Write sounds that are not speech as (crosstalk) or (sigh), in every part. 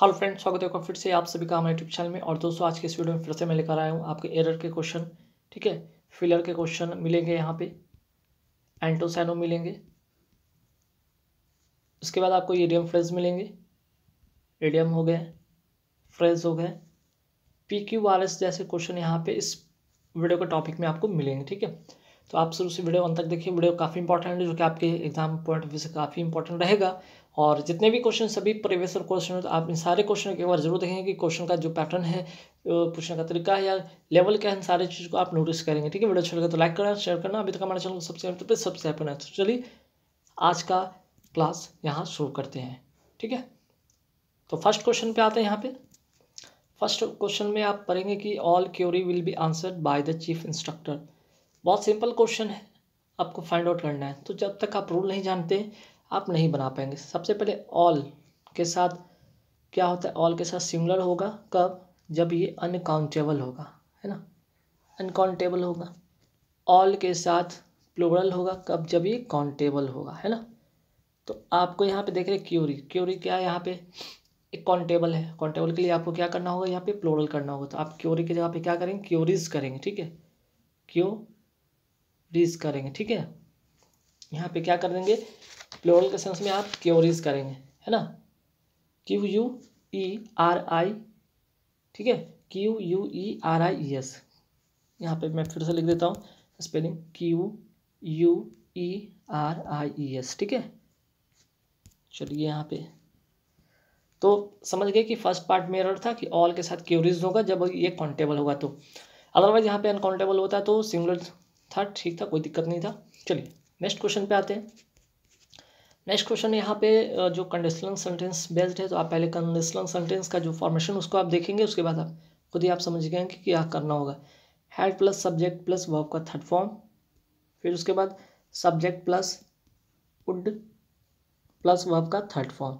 hello friend स्वागत है फिर से आप सभी का हमारे यूट्यूब चैनल में और दोस्तों आज के इस वीडियो में फिर से मैं लेकर आया हूँ आपके एरर के क्वेश्चन ठीक है फिलर के क्वेश्चन मिलेंगे यहाँ पे एंटोसैनो मिलेंगे उसके बाद आपको एडियम फ्रेज मिलेंगे एडियम हो गए फ्रेज हो गए पी क्यू आर एस जैसे क्वेश्चन यहाँ पे इस वीडियो के टॉपिक में आपको मिलेंगे ठीक है तो आप शुरू से वीडियो अंत तक देखिए वीडियो काफ़ी इंपॉर्टेंट है जो कि आपके एग्जाम पॉइंट ऑफ व्यू से काफ़ी इंपॉर्टेंट रहेगा और जितने भी क्वेश्चन सभी प्रीवियस और क्वेश्चन आप इन सारे क्वेश्चन एक बार जरूर देखेंगे कि क्वेश्चन का जो पैटर्न है पूछने का तरीका है या लेवल क्या है इन सारी चीज़ को आप नोटिस करेंगे ठीक है वीडियो अच्छा लगा तो लाइक करना शेयर करना अभी तक हमारे चैनल को सब्सक्राइब तो प्लीज़ सब्सक्राइब करना तो चलिए आज का क्लास यहाँ शुरू करते हैं ठीक है तो फर्स्ट क्वेश्चन पे आते हैं यहाँ पे फर्स्ट क्वेश्चन में आप पढ़ेंगे कि all query will be answered by the chief instructor बहुत सिंपल क्वेश्चन है आपको फाइंड आउट करना है तो जब तक आप रूल नहीं जानते आप नहीं बना पाएंगे सबसे पहले ऑल के साथ क्या होता है ऑल के साथ सिमिलर होगा कब जब ये अनकाउंटेबल होगा है ना अनकाउंटेबल होगा ऑल के साथ प्लूरल होगा कब जब ये काउंटेबल होगा है ना तो आपको यहाँ पे देख रहे क्यूरी क्यूरी क्या है यहाँ पे एक काउंटेबल है काउंटेबल के लिए आपको क्या करना होगा यहाँ पे प्लोरल करना होगा तो आप क्यूरी की जगह पे क्या करेंगे क्यूरीज करेंगे ठीक है क्यों रीज करेंगे ठीक है यहाँ पे क्या कर देंगे प्लोरल के सेंस में आप क्योरीज करेंगे है ना Q U E R I ठीक है Q U E R I E S यहाँ पे मैं फिर से लिख देता हूँ spelling Q U E R I E S ठीक है चलिए यहाँ पे तो समझ गए कि फर्स्ट पार्ट में एरर था कि ऑल के साथ क्यूरीज होगा जब ये काउंटेबल होगा तो अदरवाइज यहाँ पे अनकाउंटेबल होता तो सिंगुलर था ठीक था कोई दिक्कत नहीं था चलिए नेक्स्ट क्वेश्चन पे आते हैं नेक्स्ट क्वेश्चन यहाँ पे जो कंडीशनल सेंटेंस बेस्ड है तो आप पहले कंडीशनल सेंटेंस का जो फॉर्मेशन उसको आप देखेंगे उसके बाद आप खुद ही आप समझ गए कि क्या करना होगा had plus subject plus verb का थर्ड फॉर्म फिर उसके बाद subject plus would plus verb का थर्ड फॉर्म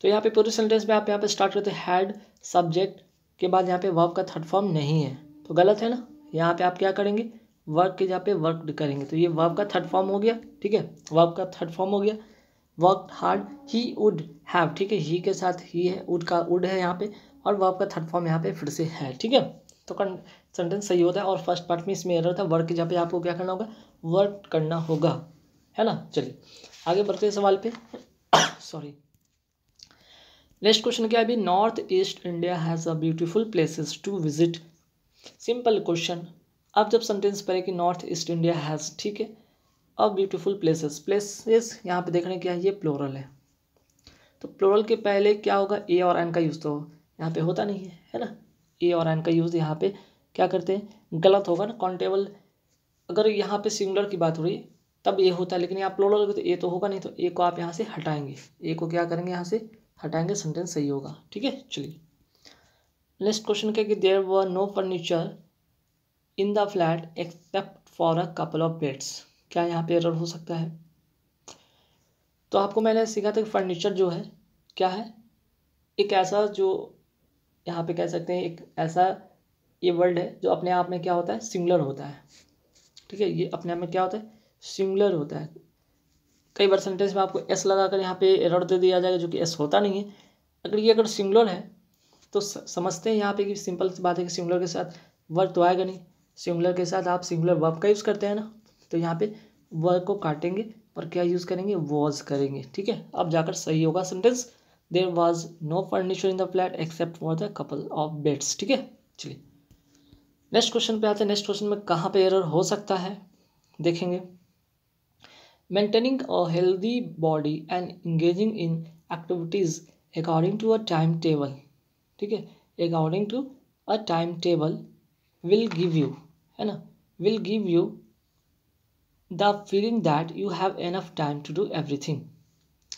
तो यहाँ पे पूरे सेंटेंस में आप यहाँ पे स्टार्ट करते हैं हैड सब्जेक्ट के बाद यहाँ पे वर्ब का थर्ड फॉर्म नहीं है तो गलत है ना यहाँ पे आप क्या करेंगे वर्क के जहाँ पे वर्क करेंगे तो ये वर्ब का थर्ड फॉर्म हो गया ठीक है वर्ब का थर्ड फॉर्म हो गया work hard he would have ठीक है ही के साथ ही है उड का उड है यहाँ पे और वर्ब का थर्ड फॉर्म यहाँ पे फिर से है ठीक है तो सेंटेंस सही होता है और फर्स्ट पार्ट में इसमें एरर था वर्क के जहाँ पे आपको क्या करना होगा वर्क करना होगा है ना चलिए आगे बढ़ते हैं सवाल पे सॉरी नेक्स्ट क्वेश्चन क्या है अभी North East India has a beautiful places to visit simple question अब जब सेंटेंस पढ़े कि नॉर्थ ईस्ट इंडिया हैज़ ठीक है अब ब्यूटीफुल प्लेसेस प्लेसेस यहाँ पे देखने क्या है ये प्लोरल है तो प्लोरल के पहले क्या होगा ए और एन का यूज़ तो यहाँ पे होता नहीं है है ना ए और एन का यूज़ यहाँ पे क्या करते हैं गलत होगा ना कॉन्टेबल अगर यहाँ पे सिंगुलर की बात हो रही है तब ए होता है लेकिन यहाँ प्लोरल तो ए तो होगा नहीं तो ए को आप यहाँ से हटाएंगे ए को क्या करेंगे यहाँ से हटाएंगे सेंटेंस सही होगा ठीक है चलिए नेक्स्ट क्वेश्चन क्या कि देर व no furniture in the flat except for a couple of beds क्या यहाँ पे एरर हो सकता है तो आपको मैंने सीखा था कि फर्नीचर जो है क्या है एक ऐसा जो यहाँ पे कह सकते हैं एक ऐसा ये वर्ड है जो अपने आप में क्या होता है सिंगुलर होता है ठीक है ये अपने आप में क्या होता है सिंगुलर होता है कई बार सेंटेंस में आपको एस लगा कर यहाँ पे एरर दे दिया जाएगा जो कि एस होता नहीं है अगर ये अगर सिंगुलर है तो समझते हैं यहाँ पे कि सिंपल बात है कि सिंगुलर के साथ वर्ड तो आएगा नहीं सिंगुलर के साथ आप सिंगुलर वर्ब का यूज़ करते हैं ना तो यहाँ पे वर्ब को काटेंगे और क्या यूज़ करेंगे वॉज करेंगे ठीक है अब जाकर सही होगा sentence there was no furniture in the flat except for the couple of beds ठीक है चलिए नेक्स्ट क्वेश्चन पे आते हैं नेक्स्ट क्वेश्चन में कहाँ पे एरर हो सकता है देखेंगे maintaining a healthy body and engaging in activities according to a time table ठीक है according to a time table will give you है ना will give you the feeling that you have enough time to do everything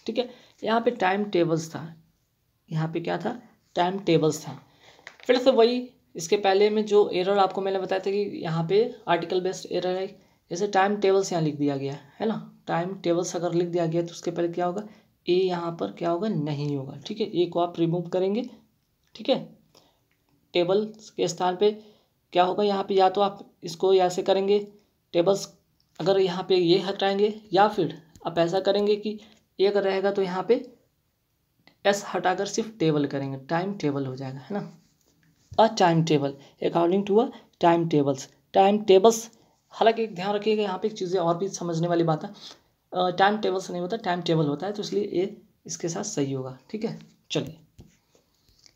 ठीक है यहाँ पे time tables था यहाँ पे क्या था टाइम टेबल्स था फिर से वही इसके पहले में जो एरर आपको मैंने बताया था कि यहाँ पे आर्टिकल बेस्ड एरर है जैसे टाइम टेबल्स यहाँ लिख दिया गया है ना टाइम टेबल्स अगर लिख दिया गया तो उसके पहले क्या होगा ए यहाँ पर क्या होगा नहीं होगा ठीक है ए को आप रिमूव करेंगे ठीक है टेबल्स के स्थान पे क्या होगा यहाँ पे या तो आप इसको से करेंगे टेबल्स अगर यहाँ पे ये हटाएंगे या फिर आप ऐसा करेंगे कि एक रहेगा तो यहाँ पे एस हटाकर सिर्फ टेबल करेंगे टाइम टेबल हो जाएगा है ना a time table according to a time tables time tables हालांकि ध्यान रखिएगा यहाँ पे चीज़ें और भी समझने वाली बात है टाइम टेबल्स नहीं होता टाइम टेबल होता है तो इसलिए ये इसके साथ सही होगा ठीक है चलिए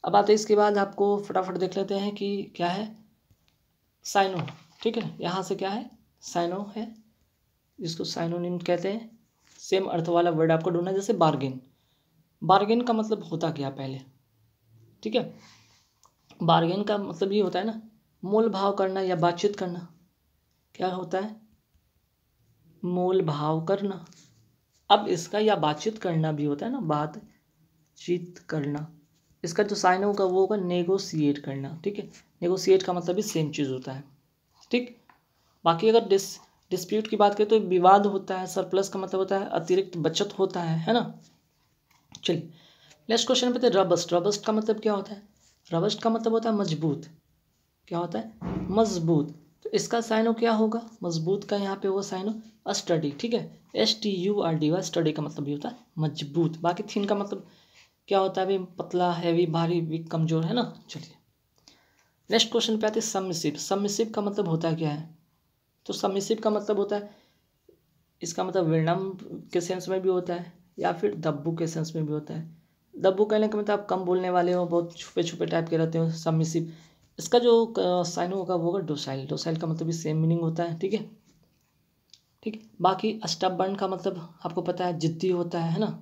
अब आते इसके बाद आपको फटाफट देख लेते हैं कि क्या है साइनो ठीक है यहाँ से क्या है साइनो है जिसको साइनोनिम कहते हैं सेम अर्थ वाला वर्ड आपको ढूंढना जैसे बार्गेन बार्गेन का मतलब होता क्या पहले ठीक है बार्गेन का मतलब ये होता है ना मोल भाव करना या बातचीत करना क्या होता है मोल भाव करना अब इसका या बातचीत करना भी होता है ना बातचीत करना इसका जो साइन होगा वो होगा नेगोशिएट करना ठीक है नेगोशिएट का मतलब भी सेम चीज़ होता है ठीक बाकी अगर डिस डिस्प्यूट की बात करें तो विवाद होता है सरप्लस का मतलब होता है अतिरिक्त बचत होता है है ना चलिए नेक्स्ट क्वेश्चन पे थे रबस्ट रबस्ट का मतलब क्या होता है रबस्ट का मतलब होता है मजबूत क्या होता है मजबूत तो इसका साइन क्या होगा मजबूत का यहाँ पे होगा साइन स्टडी ठीक है S T U R D Y study का मतलब ये होता है मजबूत बाकी थीन का मतलब क्या होता है भाई पतला हैवी भारी वीक कमजोर है ना चलिए नेक्स्ट क्वेश्चन पे आते हैं सबमिसिव सबमिसिव का मतलब होता क्या है तो सबमिसिव का मतलब होता है इसका मतलब विलनम के सेंस में भी होता है या फिर दब्बू के सेंस में भी होता है दब्बू कहने का मतलब आप कम बोलने वाले हो बहुत छुपे छुपे टाइप के रहते हो सबमिसिव इसका जो साइन होगा वो होगा डोसाइल डोसाइल का मतलब भी सेम मीनिंग होता है ठीक है ठीक बाकी स्टबर्न का मतलब आपको पता है जिद्दी होता है है ना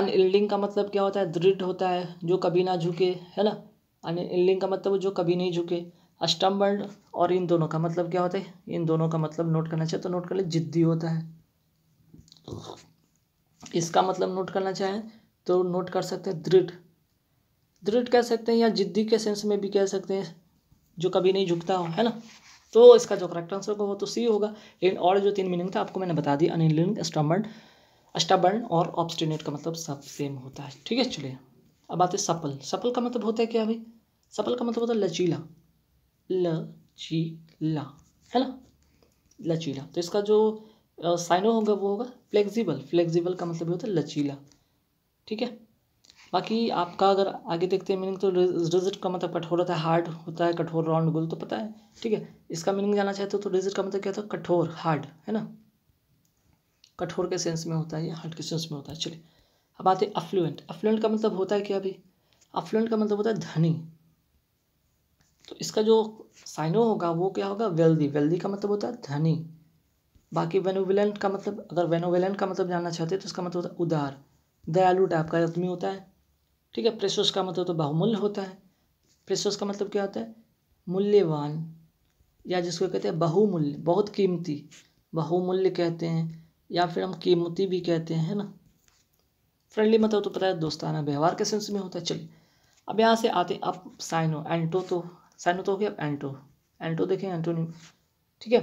अनइल्डिंग का मतलब क्या होता है दृढ़ होता है जो कभी ना झुके है ना अनइल्लिंग का मतलब जो कभी नहीं झुके अष्टमवर्ण और इन दोनों का मतलब क्या होता है इन दोनों का मतलब नोट करना चाहे तो नोट कर ले जिद्दी होता है इसका मतलब नोट करना चाहें तो नोट कर सकते हैं दृढ़ दृढ़ कह सकते हैं या जिद्दी के सेंस में भी कह सकते हैं जो कभी नहीं झुकता हो है ना तो इसका जो करेक्ट आंसर होगा वो तो सी होगा लेकिन और जो तीन मीनिंग था आपको मैंने बता दी अनिलिंग स्टमर्ड अष्टावर्ण और ऑब्स्टिनेट का मतलब सब सेम होता है ठीक है चलिए अब आते सपल सपल का मतलब होता है क्या भाई सपल का मतलब होता है लचीला लचीला है ना लचीला तो इसका जो साइनो होगा वो होगा फ्लेक्सिबल फ्लेक्सिबल का मतलब होता है लचीला ठीक है बाकी आपका अगर आगे देखते हैं मीनिंग तो रिजिट का मतलब कठोर होता है हार्ड होता है कठोर राउंड गोल तो पता है ठीक है इसका मीनिंग जाना चाहते हो तो, तो रिजिट का मतलब क्या होता है कठोर हार्ड है ना कठोर के सेंस में होता है या हार्ड के सेंस में होता है चलिए अब आते अफ्लुएंट अफ्लुएंट का मतलब होता है क्या भी अफ्लुएंट का मतलब होता है धनी तो इसका जो साइनो होगा वो क्या होगा वेल्दी वेल्दी का मतलब होता है धनी बाकी वेनोविलेंट का मतलब अगर वेनोविलेंट का मतलब जानना चाहते हैं तो इसका मतलब होता है उदार दयालु टाइप का आदमी होता है ठीक है प्रेसोस का मतलब तो बहुमूल्य होता है प्रेसोस का मतलब क्या होता है मूल्यवान या जिसको कहते हैं बहुमूल्य बहुत कीमती बहुमूल्य कहते हैं या फिर हम कीमती भी कहते हैं ना फ्रेंडली मतलब तो पता है दोस्ताना व्यवहार के सेंस में होता है चलिए अब यहाँ से आते अब साइनो एंटो तो साइनो तो हो गया अब एंटो एंटो देखें एंटोनी ठीक है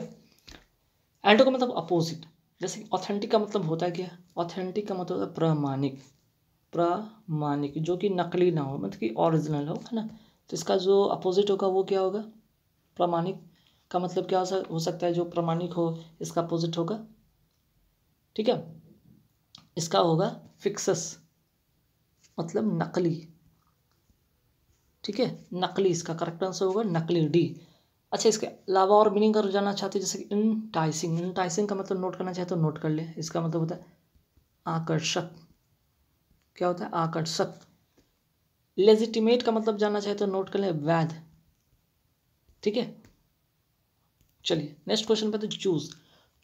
एंटो का मतलब अपोजिट जैसे ऑथेंटिक का मतलब होता है क्या ऑथेंटिक का मतलब होता है प्रामाणिक प्रामाणिक जो कि नकली ना हो मतलब कि ओरिजिनल हो है ना तो इसका जो अपोजिट होगा वो क्या होगा प्रामाणिक का मतलब क्या हो सकता है जो प्रामाणिक हो इसका अपोजिट होगा ठीक है इसका होगा फिक्सस मतलब नकली ठीक है नकली इसका करेक्ट आंसर होगा नकली डी अच्छा इसके अलावा और मीनिंग कर जाना चाहते हो जैसे कि इनटाइसिंग इनटाइसिंग का मतलब नोट करना चाहे तो नोट कर ले इसका मतलब होता है आकर्षक क्या होता है आकर्षक लेजिटिमेट का मतलब जानना चाहे तो नोट कर ले वैध ठीक है चलिए नेक्स्ट क्वेश्चन पे तो चूज़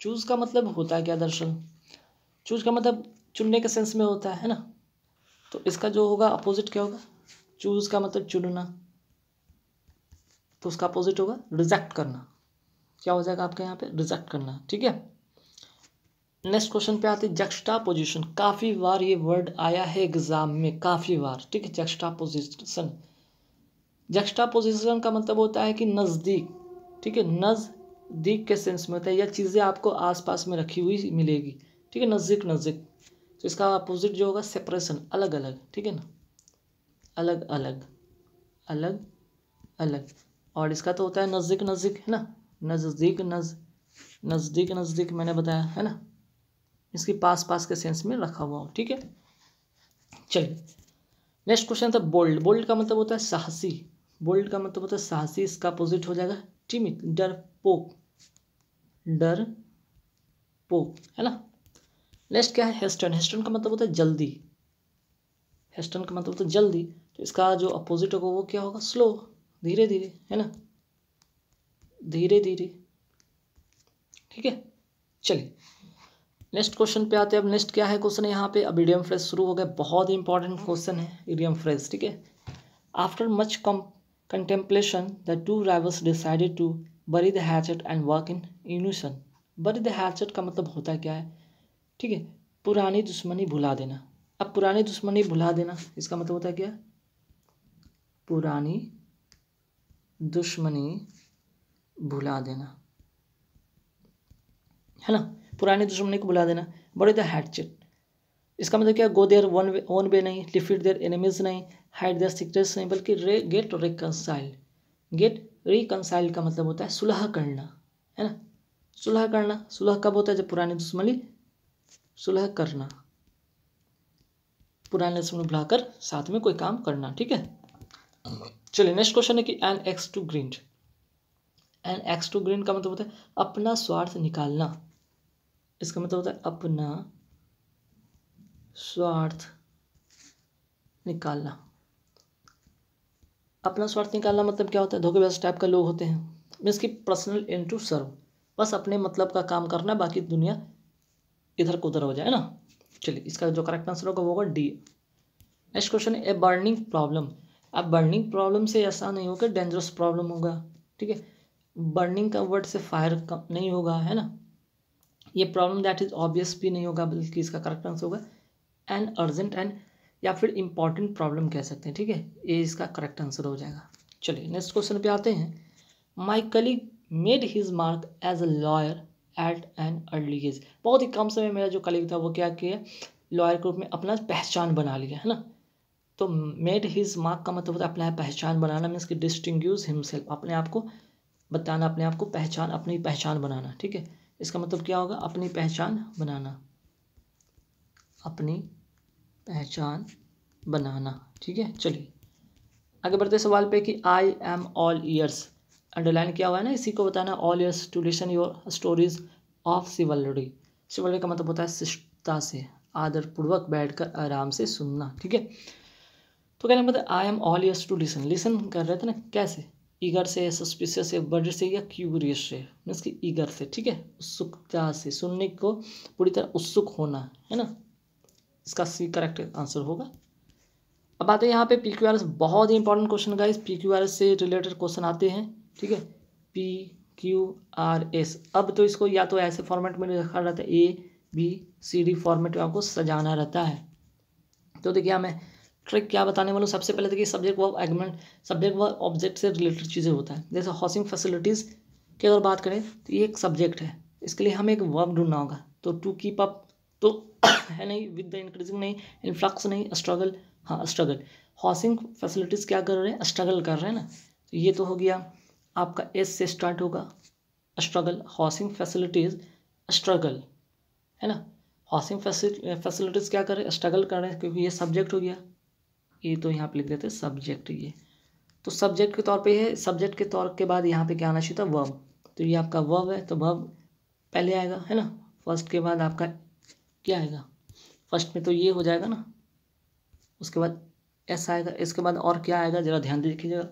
चूज़ का मतलब होता है क्या दरअसल चूज़ का मतलब चुनने के सेंस में होता है ना तो इसका जो होगा अपोजिट क्या होगा चूज़ का मतलब चुनना तो उसका अपोजिट होगा रिजेक्ट करना क्या हो जाएगा आपके यहाँ पे रिजेक्ट करना ठीक है नेक्स्ट क्वेश्चन पे आते जक्स्टा पोजिशन काफ़ी बार ये वर्ड आया है एग्ज़ाम में काफ़ी बार ठीक है जक्स्टा पोजिशन जक्स्टा पोजिशन का मतलब होता है कि नज़दीक ठीक है नज़दीक के सेंस में होता है या चीज़ें आपको आसपास में रखी हुई मिलेगी ठीक है नज़दीक नज़दीक तो इसका अपोजिट जो होगा सेपरेशन अलग अलग ठीक है ना अलग अलग अलग अलग और इसका तो होता है नज़दीक नज़दीक है ना नज़दीक नज नज़दीक नज़दीक मैंने बताया है ना इसकी पास पास के सेंस में रखा हुआ हो ठीक है चलिए नेक्स्ट क्वेश्चन था बोल्ड बोल्ड का मतलब होता है साहसी बोल्ड का मतलब होता है साहसी इसका अपोजिट हो जाएगा टीमित डर पोक डर पोक है ना नेक्स्ट क्या है हेस्टन हेस्टन का मतलब होता है जल्दी हेस्टन का मतलब होता है जल्दी तो इसका जो अपोजिट होगा वो क्या होगा स्लो धीरे धीरे है ना धीरे धीरे ठीक है चलिए नेक्स्ट क्वेश्चन पे आते हैं अब नेक्स्ट क्या है क्वेश्चन यहाँ पे अब इडियम फ्रेज शुरू हो गया बहुत ही इंपॉर्टेंट क्वेश्चन है इडियम फ्रेज ठीक है after much contemplation the two drivers decided to bury the hatchet and work in unison bury the hatchet का मतलब होता क्या है ठीक है पुरानी दुश्मनी भुला देना अब पुरानी दुश्मनी भुला देना इसका मतलब होता है क्या पुरानी दुश्मनी भुला देना है ना पुरानी दुश्मनी को भुला देना बड़े द हैडचेट इसका मतलब क्या go their one way own way नहीं डिफीट देयर एनिमीज नहीं हाइड देयर सीक्रेट्स नहीं बल्कि रे गेट रिकनसाइल गेट रिकनसाइल का मतलब होता है सुलह करना है ना सुलह करना सुलह कब होता है जब पुरानी दुश्मनी सुलह करना पुराने लफ्ज में बुलाकर साथ में कोई काम करना ठीक है चलिए नेक्स्ट क्वेश्चन है कि an axe to grind an axe to grind का मतलब होता है अपना स्वार्थ निकालना इसका मतलब होता है अपना स्वार्थ निकालना अपना स्वार्थ निकालना मतलब क्या होता है धोखेबाज टाइप का लोग होते हैं मीन्स की पर्सनल इन टू सर्व बस अपने मतलब का काम करना बाकी दुनिया इधर को उधर हो जाए ना चलिए इसका जो करेक्ट आंसर होगा वो होगा D next question a burning problem अब बर्निंग प्रॉब्लम से ऐसा नहीं होगा डेंजरस प्रॉब्लम होगा ठीक है बर्निंग का वर्ड से फायर नहीं होगा है ना ये प्रॉब्लम दैट इज ऑब्वियस भी नहीं होगा बल्कि इसका करेक्ट आंसर होगा एन अर्जेंट एंड या फिर इम्पॉर्टेंट प्रॉब्लम कह सकते हैं ठीक है ये इसका करेक्ट आंसर हो जाएगा चलिए नेक्स्ट क्वेश्चन पे आते हैं my colleague made his mark as a lawyer at an early age बहुत ही कम समय मेरा जो कलीग था वो क्या किया लॉयर ग्रुप में अपना पहचान बना लिया है ना तो मेड हिज मार्क का मतलब होता है अपना पहचान बनाना मीन्स की डिस्टिंग हिमसेल्फ अपने आप को बताना अपने आप को पहचान अपनी पहचान बनाना ठीक है इसका मतलब क्या होगा अपनी पहचान बनाना अपनी पहचान बनाना ठीक है चलिए आगे बढ़ते सवाल पे कि आई एम ऑल ईयर्स अंडरलाइन किया हुआ है ना इसी को बताना ऑल टू टूलेशन your stories of chivalry chivalry का मतलब होता है शिष्टता से आदरपूर्वक बैठकर आराम से सुनना ठीक है तो कहने का मतलब I am all ears to listen listen कर रहे थे ना कैसे ईगर से सस्पिशियस से बर्ड से या क्यूरियस से मीन्स की ईगर से ठीक है उत्सुकता से सुनने को पूरी तरह उत्सुक होना है ना इसका सी करेक्ट आंसर होगा अब आते हैं यहाँ पे पी क्यू आर एस बहुत ही important question guys P Q R S से रिलेटेड क्वेश्चन आते हैं ठीक है पी क्यू आर एस अब तो इसको या तो ऐसे फॉर्मेट में रखा रहता है A B C D format में आपको सजाना रहता है तो देखिए मैं ट्रिक क्या बताने वालों सबसे पहले देखिए subject verb agreement subject verb object से रिलेटेड चीज़ें होता है जैसे हाउसिंग फैसिलिटीज़ की अगर बात करें तो ये एक सब्जेक्ट है इसके लिए हमें एक वर्ब ढूंढना होगा तो टू कीप अप तो (coughs) है नहीं विद द इंक्रीजिंग नहीं इनफ्लक्स नहीं स्ट्रगल हाँ स्ट्रगल हाउसिंग फैसिलिटीज़ क्या कर रहे हैं स्ट्रगल कर रहे हैं ना तो ये तो हो गया आपका एस से स्टार्ट होगा स्ट्रगल हाउसिंग फैसिलिटीज़ स्ट्रगल है ना हाउसिंग फैसिलिटीज़ क्या करें स्ट्रगल कर रहे हैं क्योंकि ये सब्जेक्ट हो गया ये तो यहाँ पे लिख देते हैं सब्जेक्ट ये तो सब्जेक्ट के तौर पे है सब्जेक्ट के तौर के बाद यहाँ पे क्या आना चाहिए था वर्ब तो ये आपका वर्ब है तो वर्ब पहले आएगा है ना फर्स्ट के बाद आपका क्या आएगा फर्स्ट में तो ये हो जाएगा ना उसके बाद एस आएगा इसके बाद और क्या आएगा ज़रा ध्यान दे रखिएगा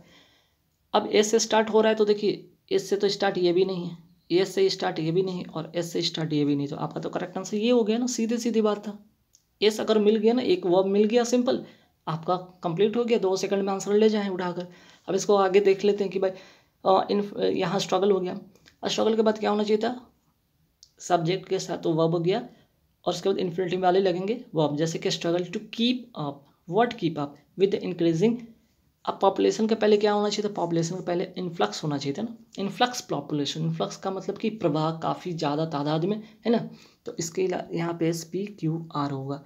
अब एस से स्टार्ट हो रहा है तो देखिए एस से तो स्टार्ट ये भी नहीं है एस से स्टार्ट ये भी नहीं और एस से स्टार्ट ये भी नहीं तो आपका तो करेक्ट आंसर ये हो गया ना सीधे सीधी बात था एस अगर मिल गया ना एक वर्ब मिल गया सिंपल आपका कंप्लीट हो गया दो सेकंड में आंसर ले जाएँ उठाकर अब इसको आगे देख लेते हैं कि भाई आ, इन यहाँ स्ट्रगल हो गया और स्ट्रगल के बाद क्या होना चाहिए था सब्जेक्ट के साथ तो वर्ब हो गया और उसके बाद इन्फिनेटिव वाले लगेंगे वर्ब जैसे कि struggle to keep up what keep up with increasing अब पॉपुलेशन के पहले क्या होना चाहिए था पॉपुलेशन के पहले इन्फ्लक्स होना चाहिए था ना इन्फ्लक्स पॉपुलेशन इन्फ्लक्स का मतलब कि प्रवाह काफ़ी ज़्यादा तादाद में है ना तो इसके यहाँ पे एस पी क्यू आर होगा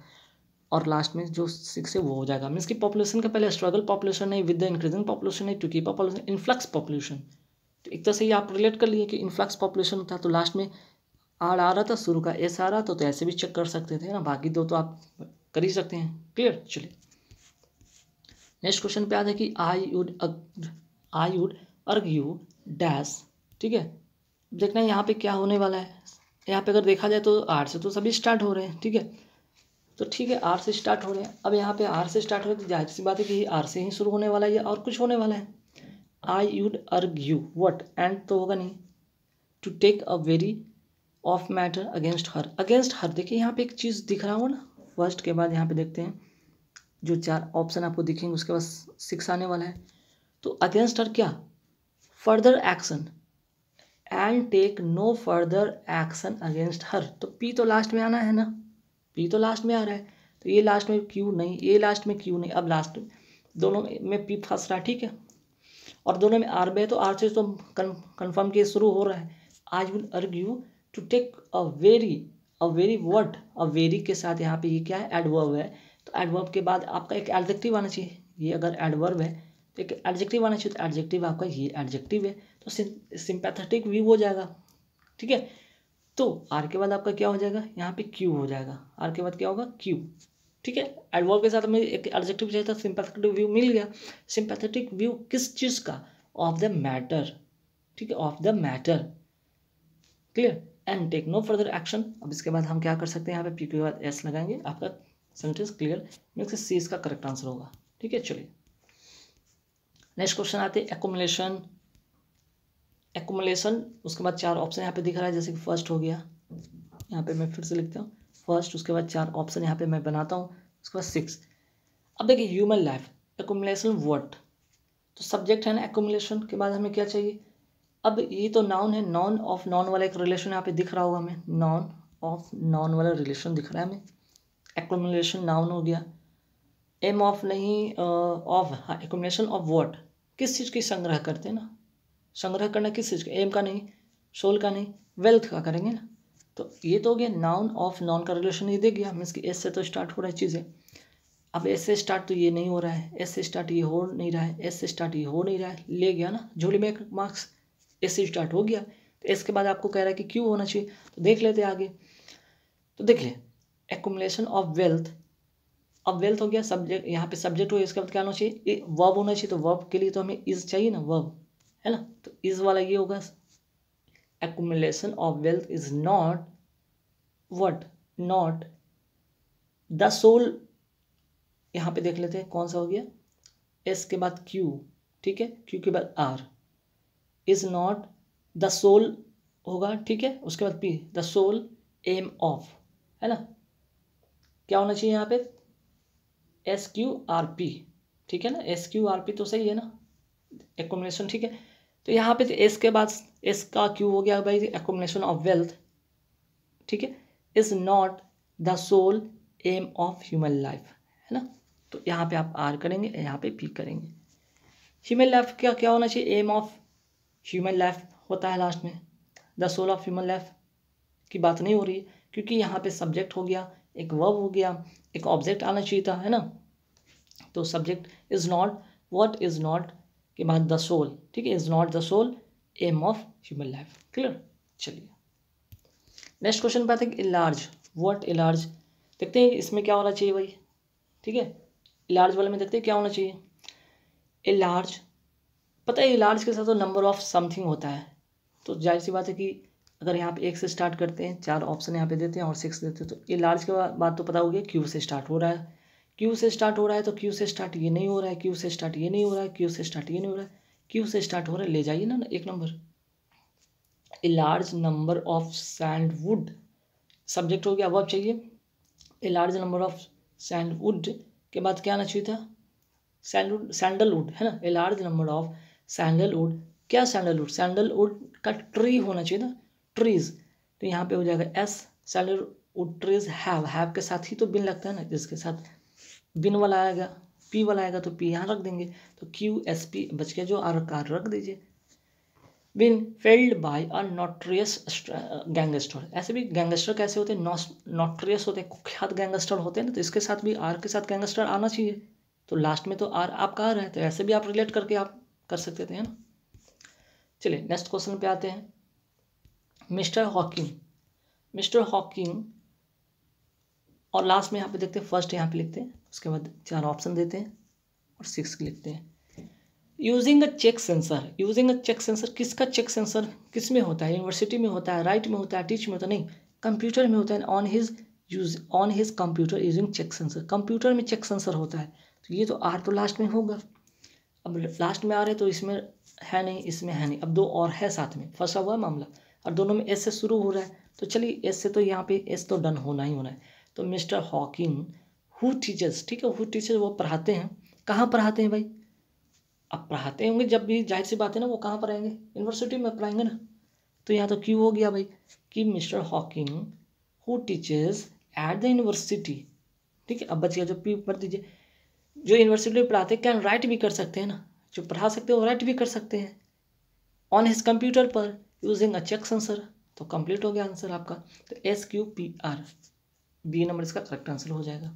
और लास्ट में जो सिक्स है वो हो जाएगा मीन्स की पॉपुलेशन का पहले स्ट्रगल पॉपुलेशन है विद द इंक्रीजिंग पॉपुलेशन है टू की पॉपुलेशन इन्फ्लक्स पॉपुलेशन तो एक तरह से ये आप रिलेट कर लिए कि इन्फ्लक्स पॉपुलेशन था तो लास्ट में आर आ रहा था शुरू का एस आ रहा था तो ऐसे भी चेक कर सकते थे ना बाकी दो तो आप कर ही सकते हैं क्लियर चलिए नेक्स्ट क्वेश्चन पे आ जाए कि I would I would urge you dash ठीक है देखना है यहाँ पे क्या होने वाला है यहाँ पे अगर देखा जाए तो आर से तो सभी स्टार्ट हो रहे हैं ठीक है तो ठीक है आर से स्टार्ट हो रहे हैं अब यहाँ पे आर से स्टार्ट हो रहे तो जाहिर सी बात है कि आर से ही शुरू होने वाला है या और कुछ होने वाला है I would urge you what and तो होगा नहीं to take a very of matter against her against her देखिए यहाँ पे एक चीज़ दिख रहा हो ना फर्स्ट के बाद यहाँ पे देखते हैं जो चार ऑप्शन आपको दिखेंगे उसके बाद सिक्स आने वाला है तो अगेंस्ट हर क्या further action and take no further action against her तो पी तो लास्ट में आना है ना पी तो लास्ट में आ रहा है तो ये लास्ट में क्यू नहीं ये लास्ट में क्यू नहीं अब लास्ट दोनों में पी फंस रहा है ठीक है और दोनों में आर बे तो आर से तो कन्फर्म किए शुरू हो रहा है I will argue to take a very a very word a very के साथ यहाँ पे ये क्या है एडवर्ब है तो एडवर्ब के बाद आपका एक एडजेक्टिव आना चाहिए ये अगर एडवर्ब है तो एक एडजेक्टिव आना चाहिए तो एडजेक्टिव आपका ये एडजेक्टिव है तो सिंपैथेटिक व्यू हो जाएगा ठीक है तो आर के बाद आपका क्या हो जाएगा यहाँ पे क्यू हो जाएगा आर के बाद क्या होगा क्यू ठीक है एडवर्ब के साथ हमें एक एडजेक्टिव चाहिए था सिंपैथेटिक व्यू मिल गया सिंपैथेटिक व्यू किस चीज़ का ऑफ द मैटर ठीक है of the matter clear and take no further action अब इसके बाद हम क्या कर सकते हैं यहाँ पे पी के बाद एस लगाएंगे आपका सेंटेंस क्लियर मेरे सी इसका करेक्ट आंसर होगा ठीक है चलिए नेक्स्ट क्वेश्चन आते हैं एकोमलेशन एकोमलेशन उसके बाद चार ऑप्शन यहाँ पे दिख रहा है जैसे कि फर्स्ट हो गया यहाँ पे मैं फिर से लिखता हूँ फर्स्ट उसके बाद चार ऑप्शन यहाँ पे मैं बनाता हूँ उसके बाद सिक्स अब देखिए ह्यूमन लाइफ एकोमलेशन वर्ड तो सब्जेक्ट है ना एकोमलेशन के बाद हमें क्या चाहिए अब ये तो नाउन है नॉन ऑफ नॉन वाला एक रिलेशन यहाँ पे दिख रहा होगा हमें नॉन ऑफ नॉन वाला रिलेशन दिख रहा है हमें एकोमलेशन नाउन हो गया एम ऑफ नहीं ऑफ हाँ एकोमलेशन ऑफ वॉट किस चीज़ की संग्रह करते हैं ना संग्रह करना किस चीज़ का एम का नहीं सोल का नहीं वेल्थ का करेंगे ना तो ये तो हो गया नाउन ऑफ नॉन का रिलेशन ये दे गया मीन्स कि एस से तो स्टार्ट हो रहा है चीज़ें अब एस से स्टार्ट तो ये नहीं हो रहा है एस से स्टार्ट ये हो नहीं रहा है एस से स्टार्ट ये हो नहीं रहा है ले गया ना झोली में मार्क्स एस से स्टार्ट हो गया तो एस के बाद आपको कह रहा है कि क्यों होना चाहिए तो देख लेते आगे तो देख लें एकुमलेशन ऑफ वेल्थ अब वेल्थ हो गया सब्जेक्ट यहाँ पे सब्जेक्ट हो इसका मतलब क्या होना चाहिए वर्ब होना चाहिए तो वर्ब के लिए तो हमें इज चाहिए ना वर्ब है ना तो इज वाला ये होगा accumulation of wealth is not what not the sole यहाँ पे देख लेते हैं कौन सा हो गया एस के बाद क्यू ठीक है क्यू के बाद R is not the sole होगा ठीक है उसके बाद P the sole aim of है ना क्या होना चाहिए यहाँ पे एस क्यू आर पी ठीक है ना एस क्यू आर पी तो सही है ना एकोमिनेशन ठीक है तो यहाँ पे तो एस के बाद एस का क्यू हो गया भाई एकोमिनेशन ऑफ वेल्थ ठीक है is not the sole aim of human life है ना तो यहाँ पे आप आर करेंगे यहाँ पे पी करेंगे ह्यूमन लाइफ का क्या होना चाहिए एम ऑफ ह्यूमन लाइफ होता है लास्ट में the sole of human life की बात नहीं हो रही क्योंकि यहाँ पे सब्जेक्ट हो गया एक वर्ब हो गया एक ऑब्जेक्ट आना चाहिए था है ना तो subject is not what is not के बाद द सोल ठीक है is not the sole aim of human life clear चलिए नेक्स्ट क्वेश्चन पे आते हैं इलार्ज वॉट इलार्ज देखते हैं इसमें क्या होना चाहिए भाई ठीक है इलार्ज वाले में देखते हैं क्या होना चाहिए लार्ज पता है लार्ज के साथ तो नंबर ऑफ समथिंग होता है तो जाहिर सी बात है कि अगर यहाँ पे एक से स्टार्ट करते हैं चार ऑप्शन यहाँ पे देते हैं और सिक्स देते हैं तो ये लार्ज के बाद तो पता हो गया क्यू से स्टार्ट हो रहा है क्यू से स्टार्ट हो रहा है तो क्यू से स्टार्ट ये नहीं हो रहा है क्यू से स्टार्ट ये नहीं हो रहा है क्यू से स्टार्ट ये नहीं हो रहा है क्यू से स्टार्ट हो रहा है ले जाइए ना एक number a large number of sandalwood subject हो गया अब चाहिए a large number of sandalwood के बाद क्या आना चाहिए था सैंडवुड सैंडलवुड है ना a large number of sandalwood क्या सैंडलवुड सैंडलवुड का ट्री होना चाहिए ना ट्रीज तो यहाँ पे हो जाएगा as seller wood trees have have के साथ ही तो बिन लगता है ना जिसके साथ बिन वाला आएगा पी वाला आएगा तो पी यहाँ रख देंगे तो क्यू एस पी बच के जो आर कार रख दीजिए been failed by a notorious gangster ऐसे भी गैंगस्टर कैसे होते हैं नोट्रियस होते हैं कुख्यात गैंगस्टर होते हैं ना तो इसके साथ भी आर के साथ गैंगस्टर आना चाहिए तो लास्ट में तो आर आपका आ रहा है तो ऐसे भी आप रिलेट करके आप कर सकते थे ना चलिए नेक्स्ट क्वेश्चन पे आते हैं मिस्टर हॉकिंग मिस्टर हॉकिंग और लास्ट में यहाँ पे देखते हैं फर्स्ट यहाँ पे लिखते हैं उसके बाद चार ऑप्शन देते हैं और सिक्स लिखते हैं using a check sensor using a check sensor किसका चेक सेंसर किस में होता है यूनिवर्सिटी में होता है राइट में होता है टीच में होता है नहीं कंप्यूटर में होता है on his use on his computer using check sensor computer में चेक सेंसर होता है तो ये तो आर तो लास्ट में होगा अब लास्ट में आ रहे तो इसमें है नहीं इसमें है नहीं अब दो और है साथ में फंसा हुआ मामला और दोनों में एस से शुरू हो रहा है तो चलिए एस से तो यहाँ पे एस तो डन होना ही होना है तो मिस्टर हॉकिंग हु टीचर्स ठीक है हु टीचर्स वो पढ़ाते हैं कहाँ पढ़ाते हैं भाई अब पढ़ाते होंगे जब भी जाहिर सी बात है ना वो कहाँ पढ़ाएंगे यूनिवर्सिटी में पढ़ाएंगे ना तो यहाँ तो क्यों हो गया भाई कि Mister Hawking who teachers at the university ठीक है अब बच गया जो पी पढ़ दीजिए जो यूनिवर्सिटी में पढ़ाते हैं कैन राइट भी कर सकते हैं ना जो पढ़ा सकते हैं वो राइट भी कर सकते हैं ऑन हिज कंप्यूटर पर यूजिंग अ चेक आंसर तो कंप्लीट हो गया आंसर आपका तो S Q P R B number इसका करेक्ट आंसर हो जाएगा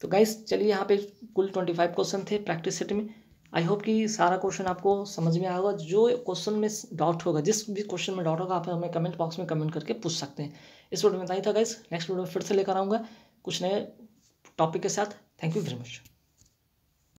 तो गाइस चलिए यहाँ पे कुल ट्वेंटी फाइव क्वेश्चन थे प्रैक्टिस सेट में आई होप कि सारा क्वेश्चन आपको समझ में आएगा जो क्वेश्चन में डाउट होगा जिस भी क्वेश्चन में डाउट होगा आप हमें कमेंट बॉक्स में कमेंट करके पूछ सकते हैं इस वीडियो में बताइए था गाइस नेक्स्ट वीडियो में फिर से लेकर आऊँगा कुछ नए टॉपिक के साथ थैंक यू वेरी मच